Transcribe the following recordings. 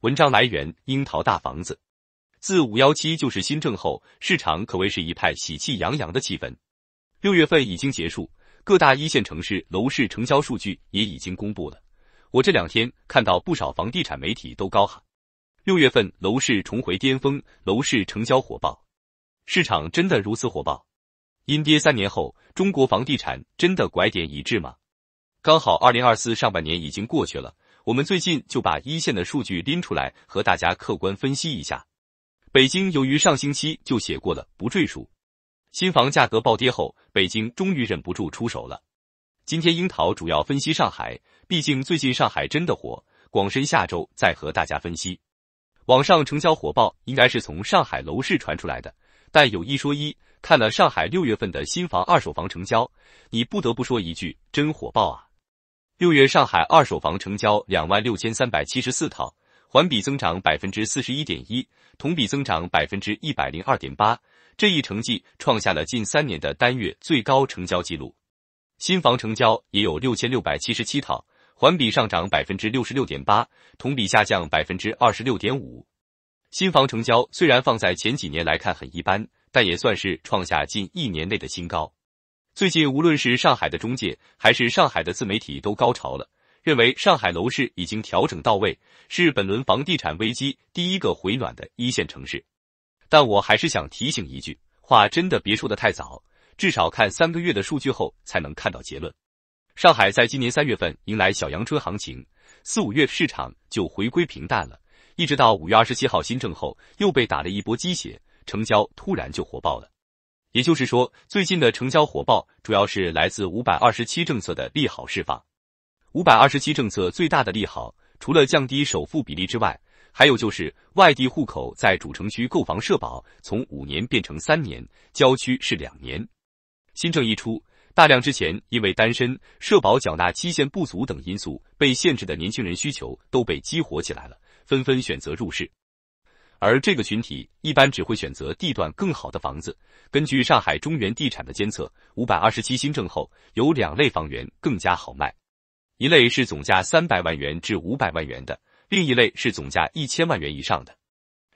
文章来源：樱桃大房子。自五幺七就是新政后，市场可谓是一派喜气洋洋的气氛。六月份已经结束，各大一线城市楼市成交数据也已经公布了。我这两天看到不少房地产媒体都高喊，六月份楼市重回巅峰，楼市成交火爆。市场真的如此火爆？阴跌三年后，中国房地产真的拐点已至吗？刚好二零二四上半年已经过去了。我们最近就把一线的数据拎出来和大家客观分析一下。北京由于上星期就写过了，不赘述。新房价格暴跌后，北京终于忍不住出手了。今天樱桃主要分析上海，毕竟最近上海真的火。广深下周再和大家分析。网上成交火爆，应该是从上海楼市传出来的。但有一说一，看了上海六月份的新房、二手房成交，你不得不说一句，真火爆啊！六月上海二手房成交两万六千三百七十四套，环比增长百分之四十一点一，同比增长百分之一百零二点八，这一成绩创下了近三年的单月最高成交记录。新房成交也有六千六百七十七套，环比上涨百分之六十六点八，同比下降百分之二十六点五。新房成交虽然放在前几年来看很一般，但也算是创下近一年内的新高。最近无论是上海的中介还是上海的自媒体都高潮了，认为上海楼市已经调整到位，是本轮房地产危机第一个回暖的一线城市。但我还是想提醒一句话，真的别说的太早，至少看三个月的数据后才能看到结论。上海在今年三月份迎来小阳春行情，四五月市场就回归平淡了，一直到五月二十七号新政后又被打了一波鸡血，成交突然就火爆了。也就是说，最近的成交火爆，主要是来自五百二十七政策的利好释放。五百二十七政策最大的利好，除了降低首付比例之外，还有就是外地户口在主城区购房社保从五年变成三年，郊区是两年。新政一出，大量之前因为单身、社保缴纳期限不足等因素被限制的年轻人需求都被激活起来了，纷纷选择入市。而这个群体一般只会选择地段更好的房子。根据上海中原地产的监测，五百二十七新政后，有两类房源更加好卖，一类是总价三百万元至五百万元的，另一类是总价一千万元以上的，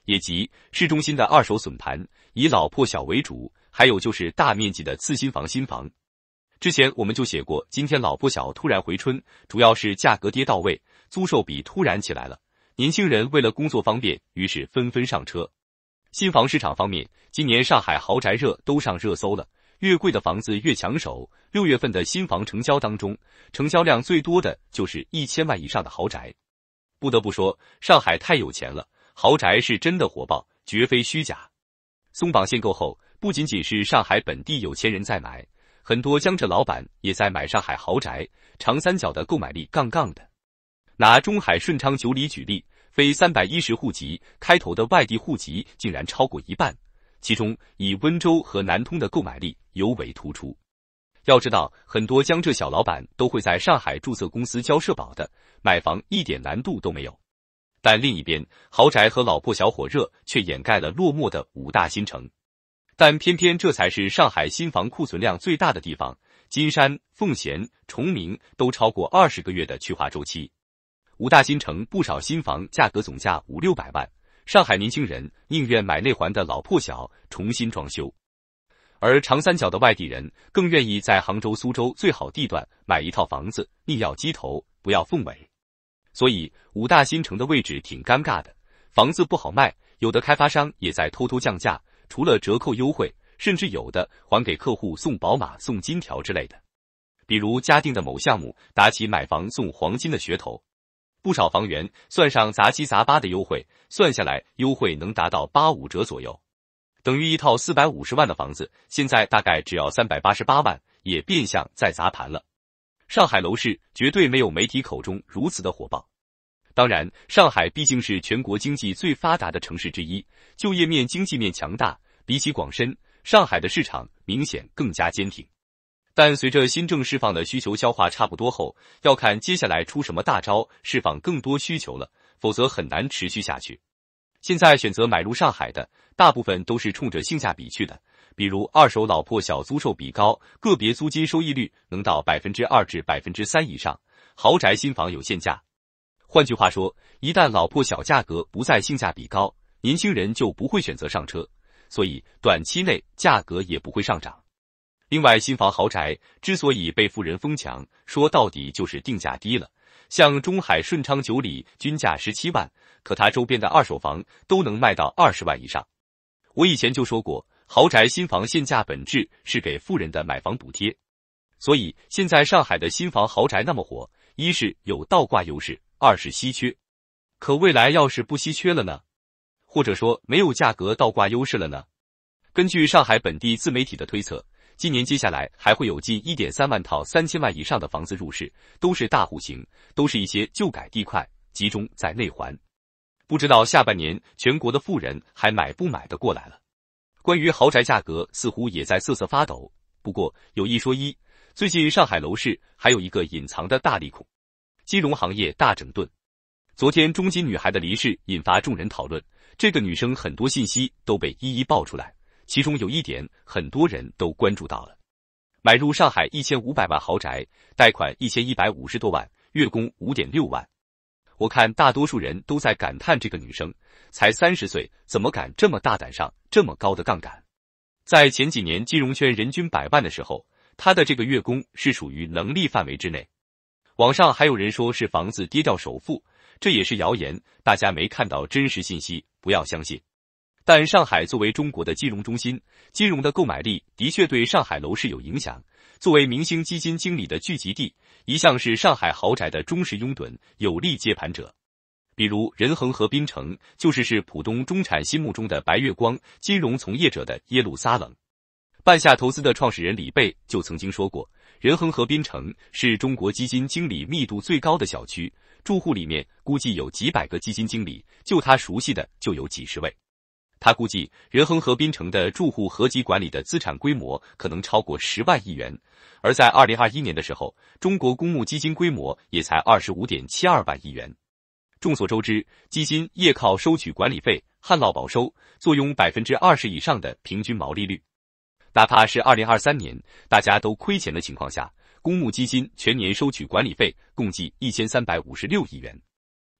也即市中心的二手笋盘以老破小为主，还有就是大面积的次新房、新房。之前我们就写过，今天老破小突然回春，主要是价格跌到位，租售比突然起来了。年轻人为了工作方便，于是纷纷上车。新房市场方面，今年上海豪宅热都上热搜了，越贵的房子越抢手。六月份的新房成交当中，成交量最多的就是一千万以上的豪宅。不得不说，上海太有钱了，豪宅是真的火爆，绝非虚假。松绑限购后，不仅仅是上海本地有钱人在买，很多江浙老板也在买上海豪宅，长三角的购买力杠杠的。拿中海顺昌九里举例，非三百一十户籍开头的外地户籍竟然超过一半，其中以温州和南通的购买力尤为突出。要知道，很多江浙小老板都会在上海注册公司交社保的，买房一点难度都没有。但另一边，豪宅和老破小火热却掩盖了落寞的五大新城。但偏偏这才是上海新房库存量最大的地方，金山、奉贤、崇明都超过二十个月的去化周期。五大新城不少新房价格总价五六百万，上海年轻人宁愿买内环的老破小重新装修，而长三角的外地人更愿意在杭州、苏州最好地段买一套房子，宁要鸡头不要凤尾。所以五大新城的位置挺尴尬的，房子不好卖，有的开发商也在偷偷降价，除了折扣优惠，甚至有的还给客户送宝马、送金条之类的。比如嘉定的某项目打起买房送黄金的噱头。不少房源算上杂七杂八的优惠，算下来优惠能达到八五折左右，等于一套四百五十万的房子，现在大概只要三百八十八万，也变相在砸盘了。上海楼市绝对没有媒体口中如此的火爆。当然，上海毕竟是全国经济最发达的城市之一，就业面、经济面强大，比起广深，上海的市场明显更加坚挺。但随着新政释放的需求消化差不多后，要看接下来出什么大招释放更多需求了，否则很难持续下去。现在选择买入上海的大部分都是冲着性价比去的，比如二手老破小租售比高，个别租金收益率能到百分之二至百分之三以上。豪宅新房有限价。换句话说，一旦老破小价格不再性价比高，年轻人就不会选择上车，所以短期内价格也不会上涨。另外，新房豪宅之所以被富人疯抢，说到底就是定价低了。像中海顺昌九里均价十七万，可它周边的二手房都能卖到二十万以上。我以前就说过，豪宅新房限价本质是给富人的买房补贴。所以现在上海的新房豪宅那么火，一是有倒挂优势，二是稀缺。可未来要是不稀缺了呢？或者说没有价格倒挂优势了呢？根据上海本地自媒体的推测。今年接下来还会有近一点三万套三千万以上的房子入市，都是大户型，都是一些旧改地块，集中在内环。不知道下半年全国的富人还买不买的过来了？关于豪宅价格，似乎也在瑟瑟发抖。不过有一说一，最近上海楼市还有一个隐藏的大利空：金融行业大整顿。昨天中金女孩的离世引发众人讨论，这个女生很多信息都被一一爆出来。其中有一点很多人都关注到了，买入上海一千五百万豪宅，贷款一千一百五十多万，月供五点六万。我看大多数人都在感叹这个女生才三十岁，怎么敢这么大胆上这么高的杠杆？在前几年金融圈人均百万的时候，她的这个月供是属于能力范围之内。网上还有人说是房子跌掉首付，这也是谣言，大家没看到真实信息，不要相信。但上海作为中国的金融中心，金融的购买力的确对上海楼市有影响。作为明星基金经理的聚集地，一向是上海豪宅的忠实拥趸、有力接盘者。比如仁恒河滨城，就是是浦东中产心目中的白月光，金融从业者的耶路撒冷。半夏投资的创始人李贝就曾经说过，仁恒河滨城是中国基金经理密度最高的小区，住户里面估计有几百个基金经理，就他熟悉的就有几十位。他估计，仁恒河滨城的住户合集管理的资产规模可能超过十万亿元，而在二零二一年的时候，中国公募基金规模也才二十五点七二万亿元。众所周知，基金业靠收取管理费旱涝保收，坐拥百分之二十以上的平均毛利率。哪怕是二零二三年大家都亏钱的情况下，公募基金全年收取管理费共计一千三百五十六亿元。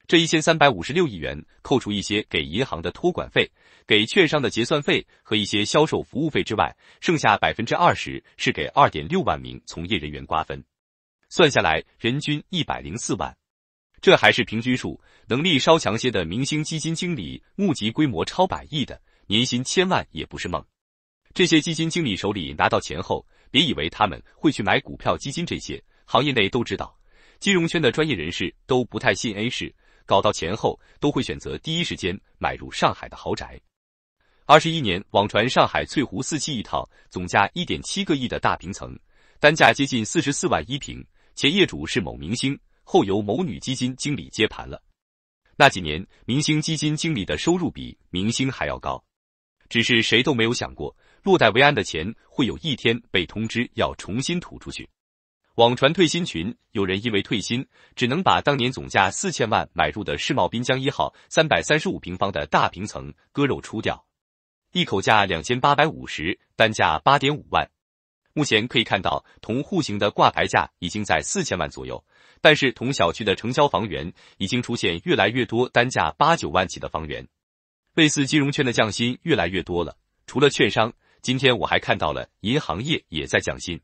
这一千三百五十六亿元扣除一些给银行的托管费、给券商的结算费和一些销售服务费之外，剩下百分之二十是给二点六万名从业人员瓜分，算下来人均一百零四万。这还是平均数，能力稍强些的明星基金经理募集规模超百亿的，年薪千万也不是梦。这些基金经理手里拿到钱后，别以为他们会去买股票、基金。这些行业内都知道，金融圈的专业人士都不太信 A 市。搞到钱后，都会选择第一时间买入上海的豪宅。二十一年，网传上海翠湖四期一套总价一点七个亿的大平层，单价接近四十四万一平。前业主是某明星，后由某女基金经理接盘了。那几年，明星基金经理的收入比明星还要高。只是谁都没有想过，落袋为安的钱会有一天被通知要重新吐出去。网传退薪群，有人因为退薪，只能把当年总价四千万买入的世茂滨江一号三百三十五平方的大平层割肉出掉，一口价两千八百五十，单价八点五万。目前可以看到，同户型的挂牌价已经在四千万左右，但是同小区的成交房源已经出现越来越多单价八九万起的房源。类似金融圈的降薪越来越多了，除了券商，今天我还看到了银行业也在降薪。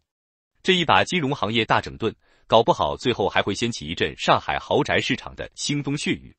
这一把金融行业大整顿，搞不好最后还会掀起一阵上海豪宅市场的腥风血雨。